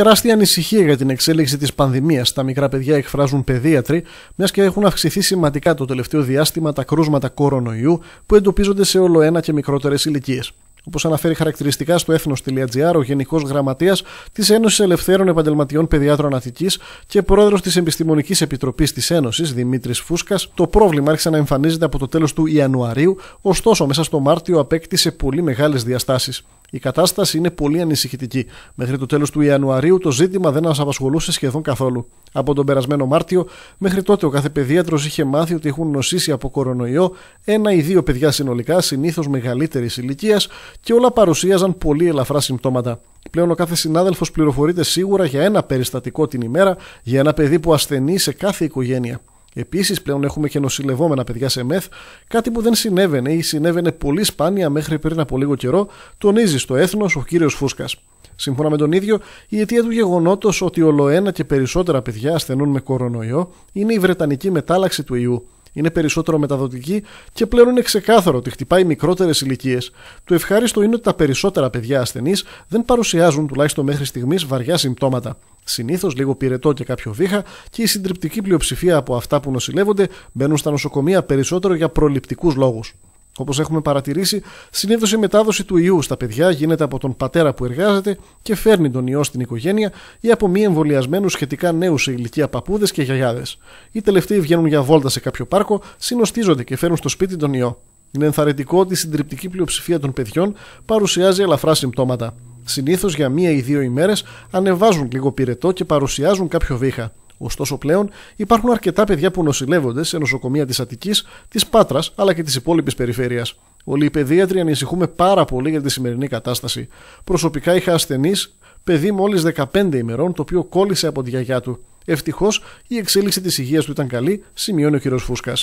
Τεράστια ανησυχία για την εξέλιξη της πανδημίας. Τα μικρά παιδιά εκφράζουν παιδίατροι, μιας και έχουν αυξηθεί σημαντικά το τελευταίο διάστημα τα κρούσματα κορονοϊού που εντοπίζονται σε όλο ένα και μικρότερες ηλικίες. Όπως αναφέρει χαρακτηριστικά στο έθνο.gr ο Γενικός Γραμματέας της Ένωσης Ελευθέρων Επαγγελματιών Παιδιάτρων Αθική και πρόεδρος της Επιστημονικής Επιτροπής της Ένωσης, Δημήτρης Φούσκας, το πρόβλημα άρχισε να εμφανίζεται από το τέλος του Ιανουαρίου, ωστόσο μέσα στο Μάρτιο απέκτησε πολύ μεγάλες διαστάσεις. Η κατάσταση είναι πολύ ανησυχητική. Μέχρι το τέλος του Ιανουαρίου το ζήτημα δεν μας απασχολούσε σχεδόν καθόλου. Από τον περασμένο Μάρτιο, μέχρι τότε ο κάθε παιδίατρο είχε μάθει ότι έχουν νοσήσει από κορονοϊό ένα ή δύο παιδιά συνολικά, συνήθως μεγαλύτερης ηλικίας, και όλα παρουσίαζαν πολύ ελαφρά συμπτώματα. Πλέον ο κάθε συνάδελφος πληροφορείται σίγουρα για ένα περιστατικό την ημέρα για ένα παιδί που ασθενεί σε κάθε οικογένεια. Επίσης, πλέον έχουμε και νοσηλευόμενα παιδιά σε μεθ, κάτι που δεν συνέβαινε ή συνέβαινε πολύ σπάνια μέχρι πριν από λίγο καιρό, τονίζει στο έθνος ο κύριος Φούσκας. Σύμφωνα με τον ίδιο, η αιτία του γεγονότος ότι ολοένα και περισσότερα παιδιά ασθενούν με κορονοϊό είναι η βρετανική μετάλλαξη του ιού. Είναι περισσότερο μεταδοτική και πλέον είναι ξεκάθαρο ότι χτυπάει μικρότερες ηλικίες. Το ευχάριστο είναι ότι τα περισσότερα παιδιά ασθενείς δεν παρουσιάζουν, τουλάχιστον μέχρι στιγμής, βαριά συμπτώματα συνήθως λίγο πυρετό και κάποιο βήχα και η συντριπτική πλειοψηφία από αυτά που νοσηλεύονται μπαίνουν στα νοσοκομεία περισσότερο για προληπτικούς λόγους. Όπως έχουμε παρατηρήσει, συνήθως η μετάδοση του ιού στα παιδιά γίνεται από τον πατέρα που εργάζεται και φέρνει τον ιό στην οικογένεια ή από μη εμβολιασμένους σχετικά νέους σε ηλικία παππούδες και γιαγιάδες. Οι τελευταίοι βγαίνουν για βόλτα σε κάποιο πάρκο, συνοστίζονται και φέρουν στο σπίτι τον ιό. Είναι ενθαρρυντικό ότι η συντριπτική καποιο παρκο συνοστιζονται και φέρνουν στο σπιτι τον ιο ειναι ενθαρρυντικο οτι η συντριπτικη πλειοψηφια των παιδιών παρουσιάζει ελαφρά συμπτώματα. Συνήθως για μία ή δύο ημέρες ανεβάζουν λίγο πυρετό και παρουσιάζουν κάποιο βήχα. Ωστόσο, πλέον υπάρχουν αρκετά παιδιά που νοσηλεύονται σε νοσοκομεία της Αττικής, της Πάτρας αλλά και της υπόλοιπης περιφέρειας. Όλοι οι παιδίατροι ανησυχούμε πάρα πολύ για τη σημερινή κατάσταση. Προσωπικά είχα ασθενείς παιδί μόλις 15 ημερών, το οποίο κόλλησε από τη γιαγιά του. Ευτυχώς η εξέλιξη της υγείας του ήταν καλή, σημειώνει ο κ. Φούσκα.